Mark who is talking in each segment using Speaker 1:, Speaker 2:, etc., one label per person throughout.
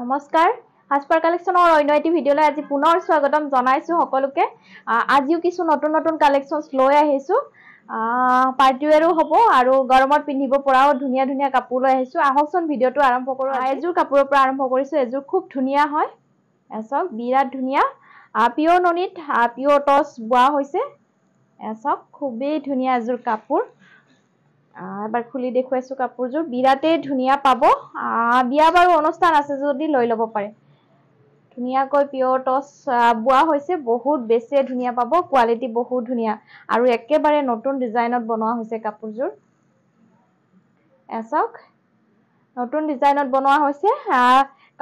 Speaker 1: নমস্কাৰ সাজপাৰ কালেকশ্যনৰ অন্য এটি ভিডিঅ'লৈ আজি পুনৰ স্বাগতম জনাইছোঁ সকলোকে আজিও কিছু নতুন নতুন কালেকশ্যনছ লৈ আহিছো পাৰ্টিৱেৰো হ'ব আৰু গৰমত পিন্ধিব পৰাও ধুনীয়া ধুনীয়া কাপোৰ লৈ আহিছোঁ আহকচোন ভিডিঅ'টো আৰম্ভ কৰোঁ এযোৰ কাপোৰৰ পৰা আৰম্ভ কৰিছোঁ এযোৰ খুব ধুনীয়া হয় চাওক বিৰাট ধুনীয়া পিঅ' ননীত পিঅ' টচ বোৱা হৈছে চাওক খুবেই ধুনীয়া এযোৰ কাপোৰ এবাৰ খুলি দেখুৱাইছোঁ কাপোৰযোৰ বিৰাটেই ধুনীয়া পাব বিয়া বাৰু অনুষ্ঠান আছে যদি লৈ ল'ব পাৰে ধুনীয়াকৈ পিয়ৰ টচ বোৱা হৈছে বহুত বেছিয়ে ধুনীয়া পাব কোৱালিটি বহুত ধুনীয়া আৰু একেবাৰে নতুন ডিজাইনত বনোৱা হৈছে কাপোৰযোৰ চাওক নতুন ডিজাইনত বনোৱা হৈছে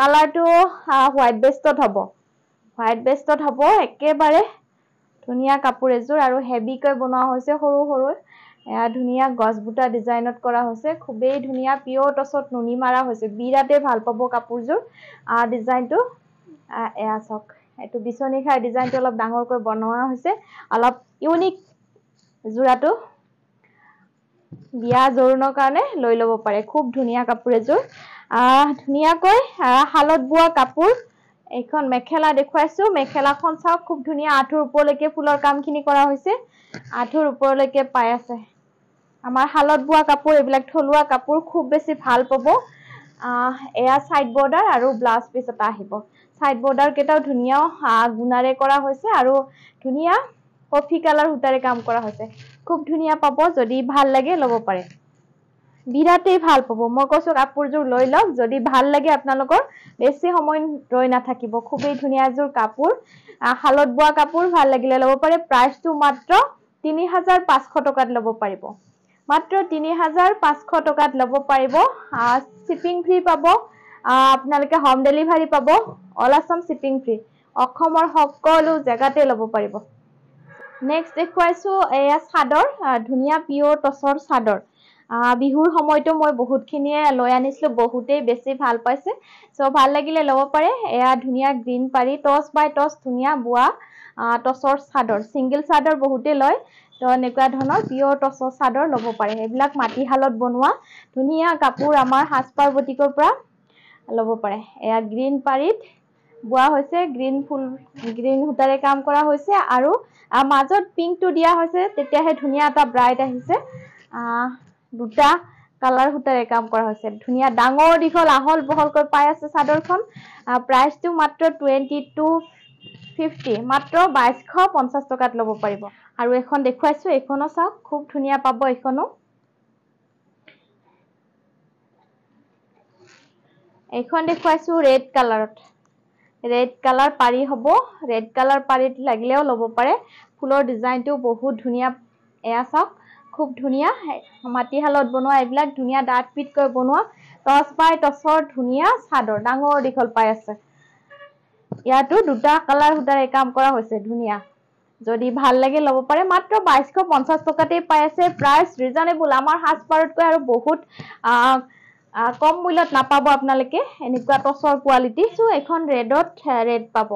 Speaker 1: কালাৰটো হোৱাইট বেষ্টত হ'ব হোৱাইট বেষ্টত হ'ব একেবাৰে ধুনীয়া কাপোৰ এযোৰ আৰু হেভিকৈ বনোৱা হৈছে সৰু সৰু এয়া ধুনীয়া গছ বুটা ডিজাইনত কৰা হৈছে খুবেই ধুনীয়া পিয়ৰ টচত নুনি মাৰা হৈছে বিৰাটেই ভাল পাব কাপোৰযোৰ ডিজাইনটো এয়া চাওক এইটো বিচনী খাই ডিজাইনটো অলপ ডাঙৰকৈ বনোৱা হৈছে অলপ ইউনিক যোৰাটো বিয়া জোৰোণৰ কাৰণে লৈ ল'ব পাৰে খুব ধুনীয়া কাপোৰ এযোৰ ধুনীয়াকৈ শালত বোৱা কাপোৰ এইখন মেখেলা দেখুৱাইছো মেখেলাখন চাওক খুব ধুনীয়া আঁঠুৰ ওপৰলৈকে ফুলৰ কামখিনি কৰা হৈছে আঁঠুৰ ওপৰলৈকে পাই আছে আমাৰ শালত বোৱা কাপোৰ এইবিলাক থলুৱা কাপোৰ খুব বেছি ভাল পাব এয়া ছাইড বৰ্ডাৰ আৰু ব্লাউজ পিচ এটা আহিব ছাইড বৰ্ডাৰকেইটাও ধুনীয়া গুণাৰে কৰা হৈছে আৰু ধুনীয়া কফি কালাৰ সূতাৰে কাম কৰা হৈছে খুব ধুনীয়া পাব যদি ভাল লাগে ল'ব পাৰে বিৰাটেই ভাল পাব মই কৈছোঁ কাপোৰযোৰ লৈ লওক যদি ভাল লাগে আপোনালোকৰ বেছি সময় ৰৈ নাথাকিব খুবেই ধুনীয়াযোৰ কাপোৰ শালত বোৱা কাপোৰ ভাল লাগিলে ল'ব পাৰে প্ৰাইচটো মাত্ৰ তিনি হাজাৰ পাঁচশ টকাত ল'ব পাৰিব মাত্ৰ তিনি হাজাৰ পাঁচশ টকাত ল'ব পাৰিব শ্বিপিং ফ্ৰী পাব আপোনালোকে হোম ডেলিভাৰী পাব অল আছাম শ্বিপিং ফ্ৰী অসমৰ সকলো জেগাতে ল'ব পাৰিব নেক্সট দেখুৱাইছোঁ এয়া চাদৰ ধুনীয়া পিয়ৰ টচৰ চাদৰ বিহুৰ সময়তো মই বহুতখিনিয়ে লৈ আনিছিলোঁ বহুতেই বেছি ভাল পাইছে চ' ভাল লাগিলে ল'ব পাৰে এয়া ধুনীয়া গ্ৰীণ পাৰি টচ বাই টচ ধুনীয়া বোৱা টচৰ চাদৰ ছিংগল চাদৰ বহুতেই লয় তো এনেকুৱা ধৰণৰ পিয়ৰ টচৰ চাদৰ ল'ব পাৰে সেইবিলাক মাটিশালত বনোৱা ধুনীয়া কাপোৰ আমাৰ সাজ পাৰ্বতীকৰ পৰা ল'ব পাৰে এয়া গ্ৰীণ পাৰিত বোৱা হৈছে গ্ৰীণ ফুল গ্ৰীণ সূতাৰে কাম কৰা হৈছে আৰু মাজত পিংকটো দিয়া হৈছে তেতিয়াহে ধুনীয়া এটা ব্ৰাইট আহিছে দুটা কালাৰ সূতাৰে কাম কৰা হৈছে ধুনীয়া ডাঙৰ দীঘল আহল বহলকৈ পাই আছে চাদৰখন প্ৰাইচটো মাত্ৰ টুৱেণ্টি টু ফিফটি মাত্ৰ বাইছশ পঞ্চাছ টকাত ল'ব পাৰিব আৰু এখন দেখুৱাইছো এইখনো চাওক খুব ধুনীয়া পাব এইখনো এইখন দেখুৱাইছো ৰেড কালাৰত ৰেড কালাৰ পাৰি হ'ব ৰেড কালাৰ পাৰিত লাগিলেও ল'ব পাৰে ফুলৰ ডিজাইনটো বহুত ধুনীয়া এয়া চাওক খুব ধুনীয়া মাটিশালত বনোৱা এইবিলাক ধুনীয়া ডাঠ পিটকৈ বনোৱা টচ পাই টচৰ ধুনীয়া চাদৰ ডাঙৰ দীঘল পাই আছে ইয়াতো দুটা কালাৰ সূতাৰে কাম কৰা হৈছে ধুনীয়া যদি ভাল লাগে লব পাৰে মাত্ৰ বাইছশ পঞ্চাছ টকাতেই পাই আছে প্ৰাইচ ৰিজনেবল আমাৰ সাজপাৰতকৈ আৰু বহুত কম মূল্যত নাপাব আপোনালোকে এনেকুৱা টচৰ কোৱালিটি চ' এইখন ৰেডত ৰেড পাব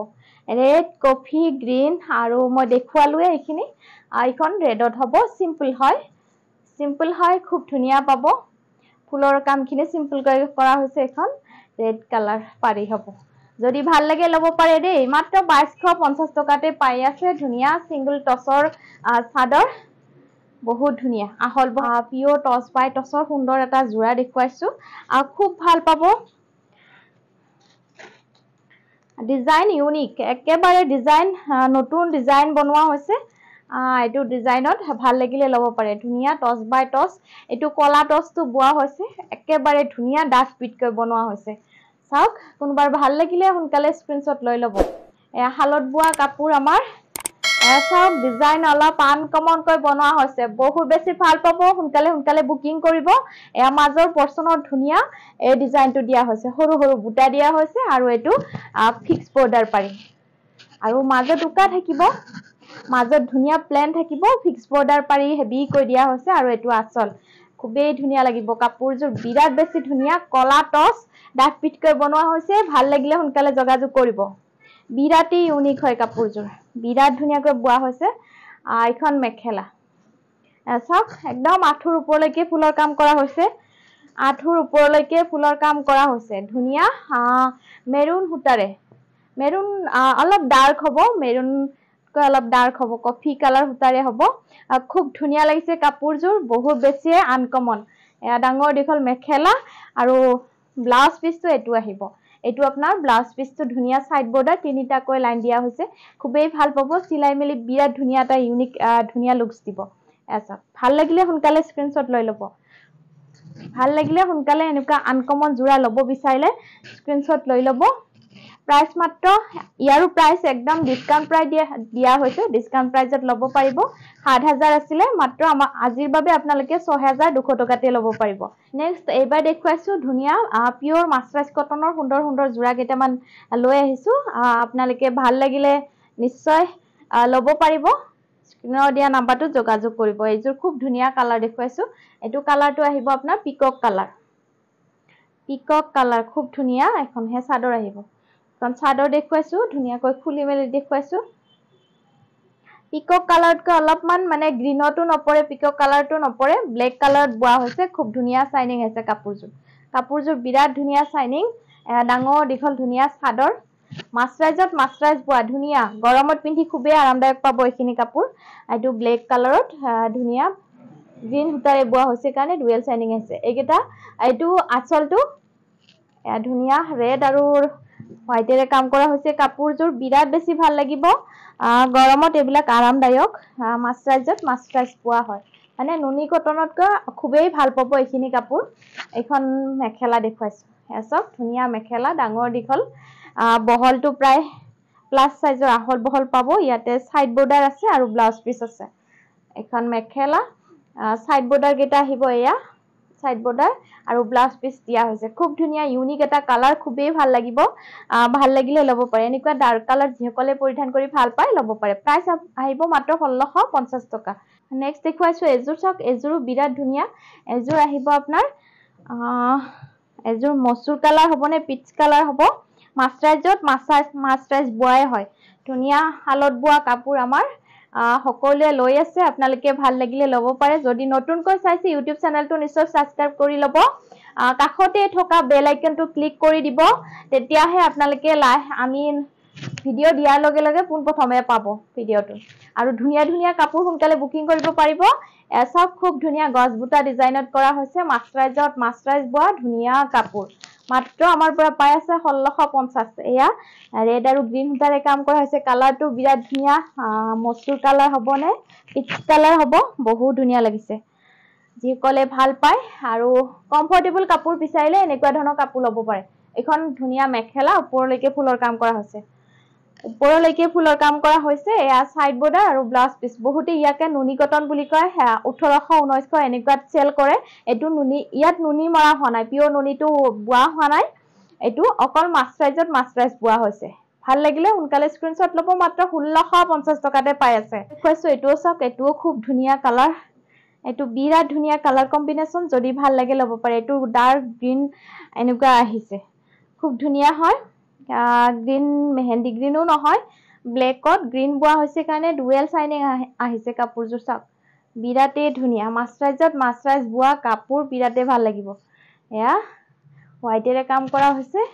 Speaker 1: ৰেড কফি গ্ৰীণ আৰু মই দেখুৱালোৱে এইখিনি এইখন ৰেডত হ'ব চিম্পুল হয় চিম্পুল হয় খুব ধুনীয়া পাব ফুলৰ কামখিনি চিম্পুলকৈ কৰা হৈছে এইখন ৰেড কালাৰ পাৰি হ'ব যদি ভাল লাগে ল'ব পাৰে দেই মাত্ৰ বাইছশ পঞ্চাছ টকাতে পাই আছে ধুনীয়া চিংগল টচৰ চাদৰ বহুত ধুনীয়া আহল পিঅ' টচ বাই টচৰ সুন্দৰ এটা যোৰা দেখুৱাইছোঁ খুব ভাল পাব ডিজাইন ইউনিক একেবাৰে ডিজাইন নতুন ডিজাইন বনোৱা হৈছে এইটো ডিজাইনত ভাল লাগিলে ল'ব পাৰে ধুনীয়া টচ বাই টচ এইটো ক'লা টচটো বোৱা হৈছে একেবাৰে ধুনীয়া ডাঠ পিটকৈ বনোৱা হৈছে চাওক কোনোবাৰ ভাল লাগিলে সোনকালে স্ক্ৰীণশ্বট লৈ ল'ব এয়া শালত বোৱা কাপোৰ আমাৰ চাওক ডিজাইন অলপ আনকমনকৈ বনোৱা হৈছে বহুত বেছি ভাল পাব সোনকালে সোনকালে বুকিং কৰিব এয়া মাজৰ পৰ্চনত ধুনীয়া এই ডিজাইনটো দিয়া হৈছে সৰু সৰু বুটা দিয়া হৈছে আৰু এইটো ফিক্স বৰ্ডাৰ পাৰি আৰু মাজত উকা থাকিব মাজত ধুনীয়া প্লেন থাকিব ফিক্স বৰ্ডাৰ পাৰি হেভি কৰি দিয়া হৈছে আৰু এইটো আচল খুবেই ধুনীয়া লাগিব কাপোৰযোৰ বিৰাট বেছি ধুনীয়া কলা টচ ডাক পিটকৈ বনোৱা হৈছে ভাল লাগিলে সোনকালে যোগাযোগ কৰিব বিৰাটেই ইউনিক হয় কাপোৰযোৰ বিৰাট ধুনীয়াকৈ বোৱা হৈছে এইখন মেখেলা চাওক একদম আঁঠুৰ ওপৰলৈকে ফুলৰ কাম কৰা হৈছে আঁঠুৰ ওপৰলৈকে ফুলৰ কাম কৰা হৈছে ধুনীয়া মেৰুণ সূতাৰে মেৰুণ অলপ ডাৰ্ক হ'ব মেৰুণ কৈ অলপ ডাৰ্ক হ'ব কফি কালাৰ সূতাৰে হ'ব খুব ধুনীয়া লাগিছে কাপোৰযোৰ বহুত বেছিয়ে আনকমন এয়া ডাঙৰ দীঘল মেখেলা আৰু ব্লাউজ পিচটো এইটো আহিব এইটো আপোনাৰ ব্লাউজ পিচটো ধুনীয়া ছাইড বৰ্ডাৰ তিনিটাকৈ লাইন দিয়া হৈছে খুবেই ভাল পাব চিলাই মেলি বিৰাট ধুনীয়া এটা ইউনিক ধুনীয়া লুকছ দিব এচা ভাল লাগিলে সোনকালে স্ক্ৰীণশ্বট লৈ ল'ব ভাল লাগিলে সোনকালে এনেকুৱা আনকমন যোৰা ল'ব বিচাৰিলে স্ক্ৰীণশ্বট লৈ ল'ব প্ৰাইচ মাত্ৰ ইয়াৰো প্ৰাইচ একদম ডিছকাউণ্ট প্ৰাইচ দিয়া হৈছে ডিছকাউণ্ট প্ৰাইজত ল'ব পাৰিব সাত হাজাৰ আছিলে মাত্ৰ আমাৰ আজিৰ বাবে আপোনালোকে ছহেজাৰ দুশ টকাতে ল'ব পাৰিব নেক্সট এইবাৰ দেখুৱাইছোঁ ধুনীয়া পিয়'ৰ মাছৰাইজ কটনৰ সুন্দৰ সুন্দৰ যোৰা কেইটামান লৈ আহিছোঁ আপোনালোকে ভাল লাগিলে নিশ্চয় ল'ব পাৰিব স্ক্ৰীণত দিয়া নাম্বাৰটোত যোগাযোগ কৰিব এইযোৰ খুব ধুনীয়া কালাৰ দেখুৱাইছোঁ এইটো কালাৰটো আহিব আপোনাৰ পিকক কালাৰ পিকক কালাৰ খুব ধুনীয়া এখনহে চাদৰ আহিব কাৰণ চাদৰ দেখুৱাইছোঁ ধুনীয়াকৈ খুলি মেলি দেখুৱাইছোঁ পিকক কালাৰতকৈ অলপমান মানে গ্ৰীণতো নপৰে পিকক কালাৰটো নপৰে ব্লেক কালাৰত বোৱা হৈছে খুব ধুনীয়া চাইনিং আছে কাপোৰযোৰ কাপোৰযোৰ বিৰাট ধুনীয়া চাইনিং ডাঙৰ দীঘল ধুনীয়া চাদৰ মাছৰাইজত মাছৰাইজ বোৱা ধুনীয়া গৰমত পিন্ধি খুবেই আৰামদায়ক পাব এইখিনি কাপোৰ এইটো ব্লেক কালাৰত ধুনীয়া গ্ৰীণ সূতাৰে বোৱা হৈছে কাৰণে ডুৱেল চাইনিং আছে এইকেইটা এইটো আচলটো ধুনীয়া ৰেড আৰু হোৱাইটেৰে কাম কৰা হৈছে কাপোৰযোৰ বিৰাট বেছি ভাল লাগিব গৰমত এইবিলাক আৰামদায়ক মাছৰাইজত মাছৰাইজ পোৱা হয় মানে নুনি কটনতকৈ খুবেই ভাল পাব এইখিনি কাপোৰ এইখন মেখেলা দেখুৱাইছোঁ চব ধুনীয়া মেখেলা ডাঙৰ দীঘল বহলটো প্ৰায় প্লাছ চাইজৰ আহল বহল পাব ইয়াতে ছাইড বৰ্ডাৰ আছে আৰু ব্লাউজ পিচ আছে এইখন মেখেলা ছাইড বৰ্ডাৰকেইটা আহিব এয়া চাইড বৰ্ডাৰ আৰু ব্লাউজ পিচ দিয়া হৈছে খুব ধুনীয়া ইউনিক এটা কালাৰ খুবেই ভাল লাগিব ভাল লাগিলে ল'ব পাৰে এনেকুৱা ডাৰ্ক কালাৰ যিসকলে পৰিধান কৰি ভাল পায় ল'ব পাৰে প্ৰাইচ আহিব মাত্ৰ ষোল্লশ পঞ্চাছ টকা নেক্সট দেখুৱাইছোঁ এযোৰ চাওক এযোৰো বিৰাট ধুনীয়া এযোৰ আহিব আপোনাৰ এযোৰ মচুৰ কালাৰ হ'বনে পিচ কালাৰ হ'ব মাষ্টাৰাইজত মাষ্টাৰাইজ মাষ্টাৰাইজ বোৱাই হয় ধুনীয়া শালত বোৱা কাপোৰ আমাৰ সকলোৱে লৈ আছে আপোনালোকে ভাল লাগিলে ল'ব পাৰে যদি নতুনকৈ চাইছে ইউটিউব চেনেলটো নিশ্চয় ছাবস্ক্ৰাইব কৰি ল'ব কাষতে থকা বেল আইকনটো ক্লিক কৰি দিব তেতিয়াহে আপোনালোকে লাইভ আমি ভিডিঅ' দিয়াৰ লগে লগে পোনপ্ৰথমে পাব ভিডিঅ'টো আৰু ধুনীয়া ধুনীয়া কাপোৰ সোনকালে বুকিং কৰিব পাৰিব এচব খুব ধুনীয়া গছ বুটা ডিজাইনত কৰা হৈছে মাষ্টাৰাইজত মাষ্টাৰাইজ বোৱা ধুনীয়া কাপোৰ মাত্ৰ আমাৰ পৰা পাই আছে ষোল্লশ পঞ্চাছ এয়া ৰেড আৰু গ্ৰীন সূতাৰে কাম কৰা হৈছে কালাৰটো বিৰাট ধুনীয়া মচুৰ কালাৰ হ'বনে পিট কালাৰ হ'ব বহুত ধুনীয়া লাগিছে যিসকলে ভাল পায় আৰু কমফৰ্টেবল কাপোৰ বিচাৰিলে এনেকুৱা ধৰণৰ কাপোৰ ল'ব পাৰে এইখন ধুনীয়া মেখেলা ওপৰলৈকে ফুলৰ কাম কৰা হৈছে ওপৰলৈকে ফুলৰ কাম কৰা হৈছে এয়া ছাইড বৰ্ডাৰ আৰু ব্লাউজ পিচ বহুতে ইয়াকে নুনি কটন বুলি কয় সেয়া ওঠৰশ ঊনৈছশ এনেকুৱাত চেল কৰে এইটো নুনি ইয়াত নুনি মৰা হোৱা নাই পিয়ৰ নুনিটো বোৱা হোৱা নাই এইটো অকল মাষ্টাৰাইজত মাষ্টাৰাইজ বোৱা হৈছে ভাল লাগিলে সোনকালে স্ক্ৰীণশ্বট ল'ব মাত্ৰ ষোল্লশ পঞ্চাছ টকাতে পাই আছে কৈছোঁ এইটোও চাওক এইটোও খুব ধুনীয়া কালাৰ এইটো বিৰাট ধুনীয়া কালাৰ কম্বিনেশ্যন যদি ভাল লাগে ল'ব পাৰে এইটো ডাৰ্ক গ্ৰীণ এনেকুৱা আহিছে খুব ধুনীয়া হয় গ্ৰীণ মেহেন্দি গ্ৰীণো নহয় ব্লেকত গ্ৰীণ বোৱা হৈছে কাৰণে ডুৱেল চাইনিং আহিছে কাপোৰযোৰ চাওক বিৰাটেই ধুনীয়া মাছৰাইজত মাছৰাইজ বোৱা কাপোৰ বিৰাটেই ভাল লাগিব এয়া হোৱাইটেৰে কাম কৰা হৈছে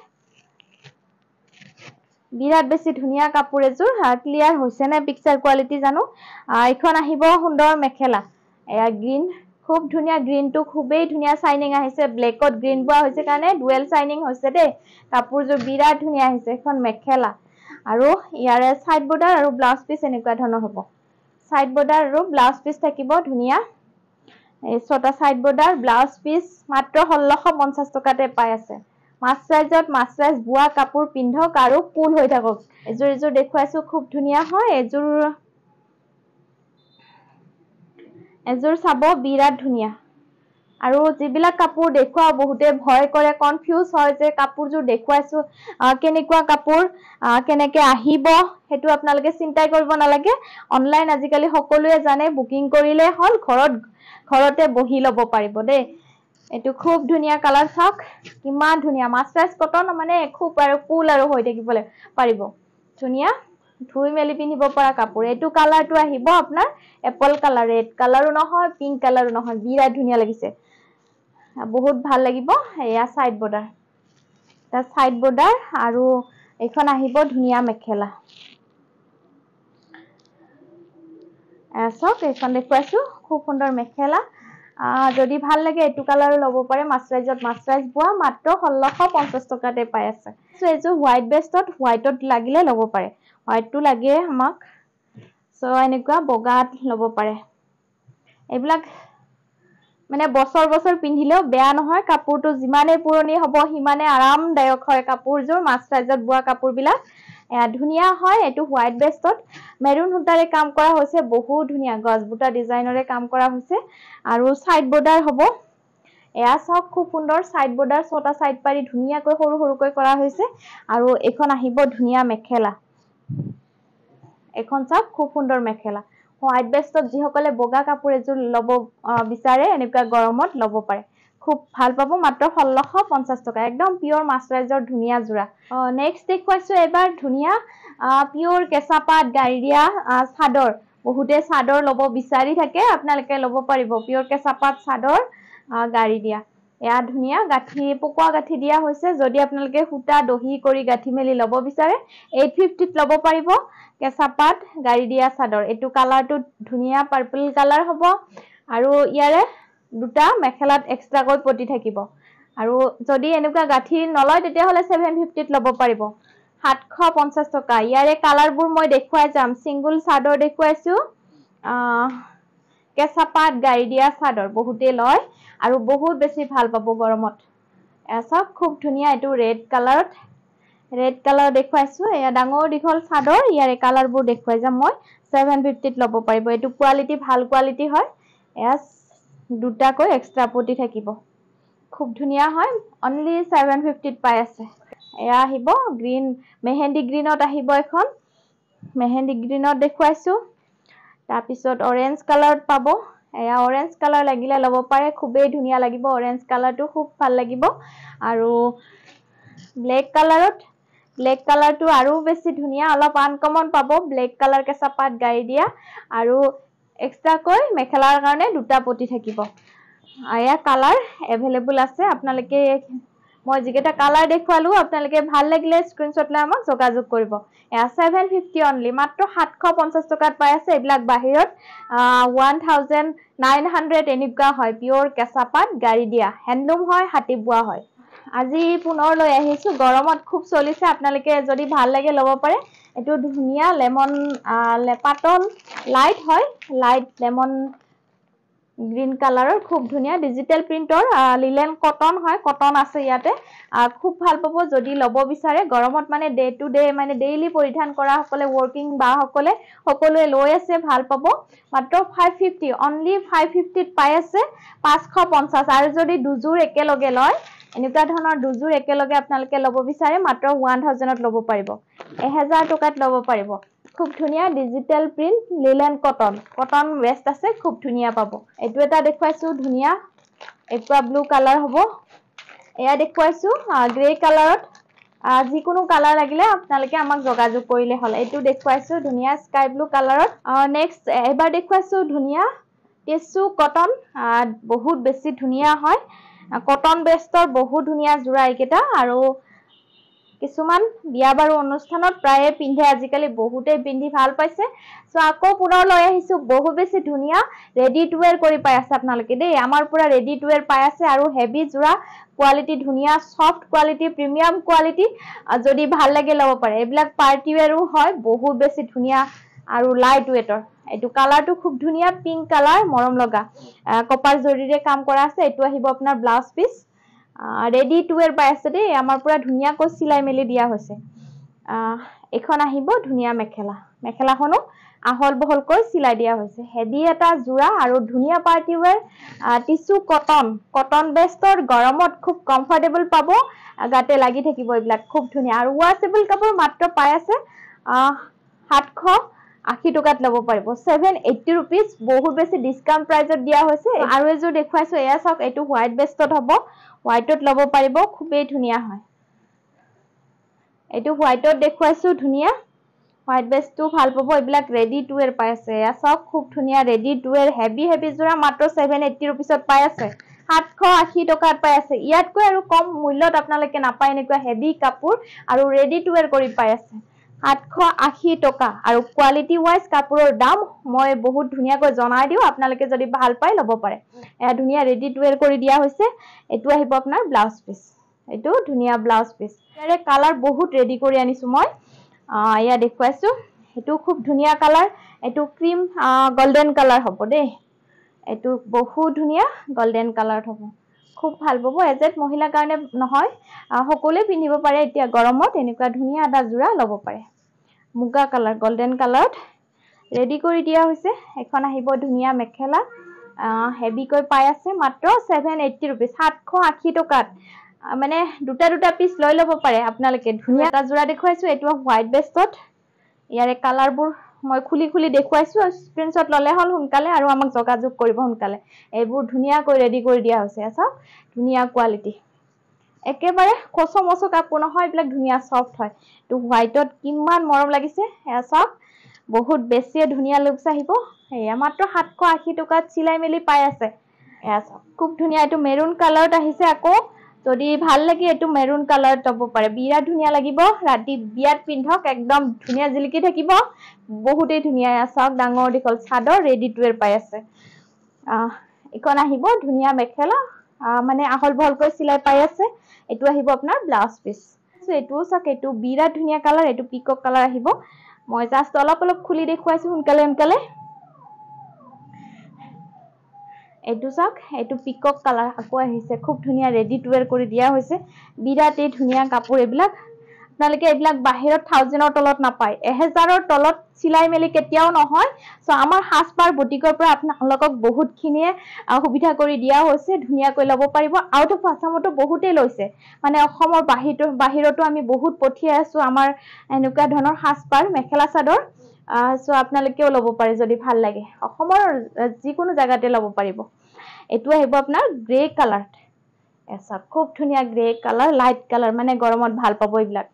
Speaker 1: বিৰাট বেছি ধুনীয়া কাপোৰ এযোৰ আৰু ক্লিয়াৰ হৈছেনে পিকচাৰ কোৱালিটি জানো এইখন আহিব সুন্দৰ মেখেলা এয়া গ্ৰীণ খুব ধুনীয়া গ্ৰীণটো খুবেই ধুনীয়া চাইনিং আহিছে ব্লেকত গ্ৰীণ বোৱা হৈছে কাৰণে ডুৱেল চাইনিং হৈছে দেই কাপোৰযোৰ বিৰাট ধুনীয়া আহিছে এখন মেখেলা আৰু ইয়াৰে ছাইড বৰ্ডাৰ আৰু ব্লাউজ পিচ এনেকুৱা ধৰণৰ হ'ব ছাইড বৰ্ডাৰ আৰু ব্লাউজ পিচ থাকিব ধুনীয়া এই ছটা ছাইড বৰ্ডাৰ ব্লাউজ পিচ মাত্ৰ ষোল্লশ পঞ্চাছ টকাতে পাই আছে মাছ চাইজত মাছ চাইজ বোৱা কাপোৰ পিন্ধক আৰু কুল হৈ থাকক এযোৰ এযোৰ দেখুৱাইছোঁ খুব ধুনীয়া হয় এযোৰ এযোৰ চাব বিৰাট ধুনীয়া আৰু যিবিলাক কাপোৰ দেখুৱাও বহুতে ভয় কৰে কনফিউজ হয় যে কাপোৰযোৰ দেখুৱাইছোঁ কেনেকুৱা কাপোৰ কেনেকৈ আহিব সেইটো আপোনালোকে চিন্তাই কৰিব নালাগে অনলাইন আজিকালি সকলোৱে জানে বুকিং কৰিলে হ'ল ঘৰত ঘৰতে বহি ল'ব পাৰিব দেই এইটো খুব ধুনীয়া কালাৰ চাওক কিমান ধুনীয়া মাছ চাইজ কটন মানে খুব আৰু কুল আৰু হৈ থাকিবলৈ পাৰিব ধুনীয়া ধুই মেলি পিন্ধিব পৰা কাপোৰ এইটো কালাৰটো আহিব আপোনাৰ এপল কালাৰ ৰেড কালাৰো নহয় পিংক কালাৰো নহয় বিৰাট ধুনীয়া লাগিছে বহুত ভাল লাগিব এয়া ছাইড বৰ্ডাৰ তাৰ ছাইড বৰ্ডাৰ আৰু এইখন আহিব ধুনীয়া মেখেলা চক এইখন দেখুৱাইছো খুব সুন্দৰ মেখেলা যদি ভাল লাগে এইটো কালাৰো ল'ব পাৰে মাছৰাইজত মাছৰাইজ বোৱা মাত্ৰ ষোল্লশ পঞ্চাছ টকাতে পাই আছে এইযোৰ হোৱাইট বেষ্টত হোৱাইটত লাগিলে ল'ব পাৰে হোৱাইটটো লাগেই আমাক চ' এনেকুৱা বগাত ল'ব পাৰে এইবিলাক মানে বছৰ বছৰ পিন্ধিলেও বেয়া নহয় কাপোৰটো যিমানেই পুৰণি হ'ব সিমানেই আৰামদায়ক হয় কাপোৰযোৰ মাছ চাইজত বোৱা কাপোৰবিলাক ধুনীয়া হয় এইটো হোৱাইট বেষ্টত মেৰুন সূতাৰে কাম কৰা হৈছে বহুত ধুনীয়া গছ বুটা ডিজাইনৰে কাম কৰা হৈছে আৰু ছাইড বৰ্ডাৰ হ'ব এয়া চাওক খুব সুন্দৰ ছাইড বৰ্ডাৰ ছটা ছাইড পাৰি ধুনীয়াকৈ সৰু সৰুকৈ কৰা হৈছে আৰু এইখন আহিব ধুনীয়া মেখেলা এখন চাওক খুব সুন্দৰ মেখেলা হোৱাইট বেষ্টত যিসকলে বগা কাপোৰ এযোৰ ল'ব বিচাৰে এনেকুৱা গৰমত ল'ব পাৰে খুব ভাল পাব মাত্ৰ ষোল্লশ পঞ্চাশ টকা একদম পিয়ৰ মাছৰাইজৰ ধুনীয়া যোৰা অঁ নেক্সট দেখুৱাইছোঁ এইবাৰ ধুনীয়া আহ পিয়ৰ কেঁচাপাত গাইৰিয়া চাদৰ বহুতে চাদৰ ল'ব বিচাৰি থাকে আপোনালোকে ল'ব পাৰিব পিয়ৰ পাট চাদৰ গাড়ী দিয়া এয়া ধুনীয়া গাঁঠি পকোৱা গাঁঠি দিয়া হৈছে যদি আপোনালোকে সূতা দহি কৰি গাঁঠি মেলি ল'ব বিচাৰে এইট ফিফটিত ল'ব পাৰিব কেঁচাপাত গাড়ী দিয়া চাদৰ এইটো কালাৰটো ধুনীয়া পাৰ্পল কালাৰ হ'ব আৰু ইয়াৰে দুটা মেখেলাত এক্সট্ৰাকৈ পতি থাকিব আৰু যদি এনেকুৱা গাঁঠি নলয় তেতিয়াহ'লে ছেভেন ফিফটিত ল'ব পাৰিব সাতশ পঞ্চাছ টকা ইয়াৰে কালাৰবোৰ মই দেখুৱাই যাম ছিংগুল চাদৰ দেখুৱাইছোঁ কেঁচা পাত গাড়ি দিয়া চাদৰ বহুতেই লয় আৰু বহুত বেছি ভাল পাব গৰমত চাওক খুব ধুনীয়া এইটো ৰেড কালাৰত ৰেড কালাৰ দেখুৱাইছোঁ এয়া ডাঙৰ দীঘল চাদৰ ইয়াৰে কালাৰবোৰ দেখুৱাই যাম মই ছেভেন ফিফটিত ল'ব পাৰিব এইটো কোৱালিটি ভাল কোৱালিটি হয় এয়া দুটাকৈ এক্সট্ৰা পতি থাকিব খুব ধুনীয়া হয় অনলি ছেভেন ফিফটিত পাই আছে এয়া আহিব গ্ৰীণ মেহেণ্ডি গ্ৰীণত আহিব এইখন মেহেণ্ডি গ্ৰীণত দেখুৱাইছোঁ তাৰপিছত অৰেঞ্জ কালাৰত পাব এয়া অৰেঞ্জ কালাৰ লাগিলে ল'ব পাৰে খুবেই ধুনীয়া লাগিব অৰেঞ্জ কালাৰটো খুব ভাল লাগিব আৰু ব্লেক কালাৰত ব্লেক কালাৰটো আৰু বেছি ধুনীয়া অলপ আনকমন পাব ব্লেক কালাৰ কেঁচা পাত গাড়ী দিয়া আৰু এক্সট্ৰাকৈ মেখেলাৰ কাৰণে দুটা পতি থাকিব এয়া কালাৰ এভেইলেবল আছে আপোনালোকে মই যিকেইটা কালাৰ দেখুৱালোঁ আপোনালোকে ভাল লাগিলে স্ক্ৰীণশ্বট লৈ আমাক যোগাযোগ কৰিব এয়া ছেভেন ফিফটি অনলি মাত্ৰ সাতশ পঞ্চাছ টকাত পাই আছে এইবিলাক বাহিৰত ওৱান থাউজেণ্ড নাইন হাণ্ড্ৰেড এনেকুৱা হয় পিয়ৰ কেঁচা পাত গাড়ী দিয়া হেণ্ডলুম হয় হাতী বোৱা হয় আজি পুনৰ লৈ আহিছোঁ গৰমত খুব চলিছে আপোনালোকে যদি ভাল লাগে ল'ব পাৰে এইটো ধুনীয়া লেমন পাতল লাইট হয় লাইট লেমন গ্ৰীণ কালাৰৰ খুব ধুনীয়া ডিজিটেল প্ৰিণ্টৰ লিলেন কটন হয় কটন আছে ইয়াতে খুব ভাল পাব যদি ল'ব বিচাৰে গৰমত মানে ডে টু ডে মানে ডেইলি পৰিধান কৰাসকলে ৱৰ্কিং বাসকলে সকলোৱে লৈ আছে ভাল পাব মাত্ৰ ফাইভ ফিফটি অনলি ফাইভ ফিফটিত পাই আছে পাঁচশ পঞ্চাছ আৰু যদি দুযোৰ একেলগে লয় এনেকুৱা ধৰণৰ দুযোৰ একেলগে আপোনালোকে ল'ব বিচাৰে মাত্ৰ ওৱান থাউজেণ্ডত ল'ব পাৰিব এহেজাৰ টকাত ল'ব পাৰিব খুব ধুনীয়া digital print linen cotton cotton ৱেষ্ট আছে খুব ধুনীয়া পাব এইটো এটা দেখুৱাইছোঁ ধুনীয়া একুৱা ব্লু কালাৰ হ'ব এয়া দেখুৱাইছোঁ গ্ৰে কালাৰত যিকোনো কালাৰ লাগিলে আপোনালোকে আমাক যোগাযোগ কৰিলে হ'ল এইটো দেখুৱাইছোঁ ধুনীয়া স্কাই ব্লু কালাৰত নেক্সট এবাৰ দেখুৱাইছোঁ ধুনীয়া কেঁচু কটন বহুত বেছি ধুনীয়া হয় কটন বেষ্টৰ বহুত ধুনীয়া যোৰা এইকেইটা আৰু কিছুমান বিয়া বাৰু অনুষ্ঠানত প্ৰায়ে পিন্ধে আজিকালি বহুতেই পিন্ধি ভাল পাইছে চ' আকৌ পুনৰ লৈ আহিছোঁ বহু বেছি ধুনীয়া ৰেডি টু ৱেৰ কৰি পাই আছে আপোনালোকে দেই আমাৰ পৰা ৰেডি টু ৱেৰ পাই আছে আৰু হেভি যোৰা কোৱালিটি ধুনীয়া চফ্ট কোৱালিটি প্ৰিমিয়াম কোৱালিটি যদি ভাল লাগে ল'ব পাৰে এইবিলাক পাৰ্টি ৱেৰো হয় বহু বেছি ধুনীয়া আৰু লাইট ৱেটৰ এইটো কালাৰটো খুব ধুনীয়া পিংক কালাৰ মৰম লগা কপাৰ জৰীৰে কাম কৰা আছে এইটো আহিব আপোনাৰ blouse piece ready to wear পাই আছে দেই আমাৰ পৰা ধুনীয়াকৈ চিলাই মেলি দিয়া হৈছে এইখন আহিব ধুনীয়া মেখেলা মেখেলাখনো আহল বহলকৈ চিলাই দিয়া হৈছে হেডি এটা যোৰা আৰু ধুনীয়া party wear tissue cotton cotton বেষ্টৰ গৰমত খুব কমফৰ্টেবল পাব গাতে লাগি থাকিব এইবিলাক খুব ধুনীয়া আৰু ৱাচেবল কাপোৰ মাত্ৰ পাই আছে সাতশ আশী টকাত ল'ব পাৰিব ছেভেন এইটি ৰুপিজ বহুত বেছি ডিছকাউণ্ট প্ৰাইজত দিয়া হৈছে আৰু এযোৰ দেখুৱাইছো এয়া চাওক এইটো হোৱাইট বেষ্টত হ'ব হোৱাইটত ল'ব পাৰিব খুবেই ধুনীয়া হয় এইটো হোৱাইটত দেখুৱাইছো ধুনীয়া হোৱাইট বেষ্টটো ভাল পাব এইবিলাক ৰেডি টু ৱেৰ পাই আছে এয়া চাওক খুব ধুনীয়া ready to wear heavy heavy যোৰা মাত্ৰ ছেভেন এইটি ৰুপিজত পাই আছে সাতশ আশী টকাত পাই আছে ইয়াতকৈ আৰু কম মূল্যত আপোনালোকে নাপায় এনেকুৱা হেভি কাপোৰ আৰু ৰেডি টু ৱেৰ কৰি পাই আছে আঠশ আশী টকা আৰু কোৱালিটি ৱাইজ কাপোৰৰ দাম মই বহুত ধুনীয়াকৈ জনাই দিওঁ আপোনালোকে যদি ভাল পায় ল'ব পাৰে এয়া ধুনীয়া ৰেডি টু ৱেৰ কৰি দিয়া হৈছে এইটো আহিব আপোনাৰ ব্লাউজ পিচ এইটো ধুনীয়া ব্লাউজ পিচ ইয়াৰে কালাৰ বহুত ৰেডি কৰি আনিছোঁ মই ইয়াত দেখুৱাইছোঁ এইটো খুব ধুনীয়া কালাৰ এইটো ক্ৰীম গল্ডেন কালাৰ হ'ব দেই এইটো বহুত ধুনীয়া গল্ডেন কালাৰত হ'ব খুব ভাল পাব এজেড মহিলাৰ কাৰণে নহয় সকলোৱে পিন্ধিব পাৰে এতিয়া গৰমত এনেকুৱা ধুনীয়া এটা যোৰা ল'ব পাৰে মুগা কালাৰ গল্ডেন কালাৰত ৰেডি কৰি দিয়া হৈছে এখন আহিব ধুনীয়া মেখেলা হেভিকৈ পাই আছে মাত্ৰ ছেভেন এইটি ৰুপিজ সাতশ আশী টকাত মানে দুটা দুটা পিচ লৈ ল'ব পাৰে আপোনালোকে ধুনীয়া এটা যোৰা দেখুৱাইছোঁ এইটো হোৱাইট বেষ্টত ইয়াৰে কালাৰবোৰ মই খুলি খুলি দেখুৱাইছোঁ স্ক্ৰীনশ্বট ল'লে হ'ল সোনকালে আৰু আমাক যোগাযোগ কৰিব সোনকালে এইবোৰ ধুনীয়াকৈ ৰেডি কৰি দিয়া হৈছে চাওক ধুনীয়া কোৱালিটি একেবাৰে কচু মচু কাপোৰ নহয় এইবিলাক ধুনীয়া চফ্ট হয় তো হোৱাইটত কিমান মৰম লাগিছে সেয়া চাওক বহুত বেছিয়ে ধুনীয়া লুকছ আহিব সেয়া মাত্ৰ সাতশ আশী টকাত চিলাই মেলি পাই আছে এয়া চাওক খুব ধুনীয়া এইটো মেৰুণ কালাৰত আহিছে আকৌ যদি ভাল লাগে এইটো মেৰুন কালাৰ তব পাৰে বিৰাট ধুনীয়া লাগিব ৰাতি বিয়াত পিন্ধক একদম ধুনীয়া জিলিকি থাকিব বহুতেই ধুনীয়া চাওক ডাঙৰ দীঘল চাদৰ ৰেডি টু পাই আছে এইখন আহিব ধুনীয়া মেখেলা মানে আহল বহলকৈ চিলাই পাই আছে এইটো আহিব আপোনাৰ ব্লাউজ পিচ এইটোও চাওক এইটো বিৰাট ধুনীয়া কালাৰ এইটো পিকক কালাৰ আহিব মই জাষ্ট অলপ অলপ খুলি দেখুৱাইছোঁ সোনকালে সোনকালে এইটো চাওক এইটো পিকক কালাৰ আকৌ আহিছে খুব ধুনীয়া ৰেডি টু ৱেৰ কৰি দিয়া হৈছে বিৰাটেই ধুনীয়া কাপোৰ এইবিলাক আপোনালোকে এইবিলাক বাহিৰত থাউজেণ্ডৰ তলত নাপায় এহেজাৰৰ তলত চিলাই মেলি কেতিয়াও নহয় চ' আমাৰ সাজপাৰ বুটিকৰ পৰা আপোনালোকক বহুতখিনিয়ে সুবিধা কৰি দিয়া হৈছে ধুনীয়াকৈ ল'ব পাৰিব আউট অফ আছামতো বহুতেই লৈছে মানে অসমৰ বাহিৰ বাহিৰতো আমি বহুত পঠিয়াই আছোঁ আমাৰ এনেকুৱা ধৰণৰ সাজপাৰ মেখেলা চাদৰ চ' আপোনালোকেও ল'ব পাৰে যদি ভাল লাগে অসমৰ যিকোনো জাগাতে ল'ব পাৰিব এইটো আহিব আপোনাৰ গ্ৰে কালাৰ এচা খুব ধুনীয়া গ্ৰে কালাৰ লাইট কালাৰ মানে গৰমত ভাল পাব এইবিলাক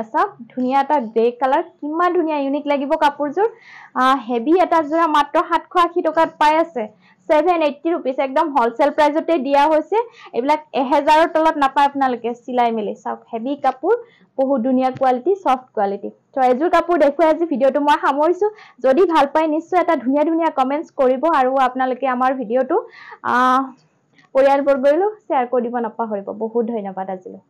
Speaker 1: এচা ধুনীয়া এটা গ্ৰে কালাৰ কিমান ধুনীয়া ইউনিক লাগিব কাপোৰযোৰ আহ হেভি এটা যোৰা মাত্ৰ সাতশ আশী টকাত পাই আছে ছেভেন এইটি ৰুপিজ একদম হ'লচেল প্ৰাইজতে দিয়া হৈছে এইবিলাক এহেজাৰৰ তলত নাপায় আপোনালোকে চিলাই মেলি চাওক হেভি কাপোৰ বহুত ধুনীয়া কোৱালিটি চফ্ট কোৱালিটি তো এযোৰ কাপোৰ দেখুৱাই আজি ভিডিঅ'টো মই সামৰিছোঁ যদি ভাল পায় নিশ্চয় এটা ধুনীয়া ধুনীয়া কমেণ্টছ কৰিব আৰু আপোনালোকে আমাৰ ভিডিঅ'টো পৰিয়ালবৰ্গলৈও শ্বেয়াৰ কৰি দিব নাপাহৰিব বহুত ধন্যবাদ আজিলৈ